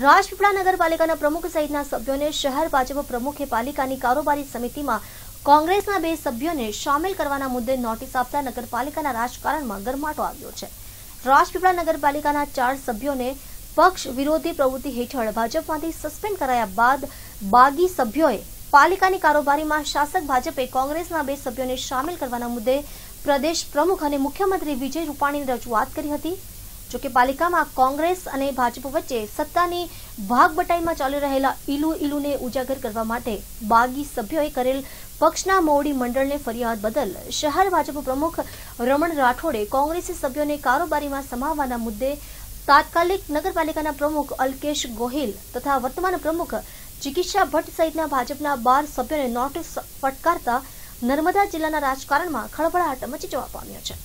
રાજપીપળા નગરપાલિકાના પ્રમુખ સહિતના સભ્યોને શહેર ભાજપ પ્રમુખે પાલિકાની કારોબારી સમિતિમાં કોંગ્રેસના બે સભ્યોને સામેલ કરવાના મુદ્દે નોટિસ આપતા નગરપાલિકાના રાજકારણમાં ગરમાટો આવ્યો છે રાજપીપળા નગરપાલિકાના ચાર સભ્યોને પક્ષ વિરોધી પ્રવૃત્તિ હેઠળ ભાજપમાંથી સસ્પેન્ડ કરાયા બાદ બાગી સભ્યોએ પાલિકાની કારોબારીમાં શાસક ભાજપે કોંગ્રેસના બે સભ્યોને સામેલ કરવાના મુદ્દે પ્રદેશ પ્રમુખ અને મુખ્યમંત્રી વિજય રૂપાણીને રજૂઆત કરી હતી જોકે પાલિકામાં કોંગ્રેસ અને ભાજપ વચ્ચે સત્તાની ભાગબટાઈમાં ચાલી રહેલા ઈલુ ઈલુને ઉજાગર કરવા માટે બાગી સભ્યોએ કરેલ પક્ષના મોવડી મંડળને ફરિયાદ બદલ શહેર ભાજપ પ્રમુખ રમણ રાઠોડે કોંગ્રેસી સભ્યોને કારોબારીમાં સમાવવાના મુદ્દે તાત્કાલિક નગરપાલિકાના પ્રમુખ અલ્કેશ ગોહિલ તથા વર્તમાન પ્રમુખ ચિકિત્સા ભટ્ટ સહિતના ભાજપના બાર સભ્યોને નોટિસ ફટકારતા નર્મદા જિલ્લાના રાજકારણમાં ખળભળાટ મચી જવા પામ્યો છે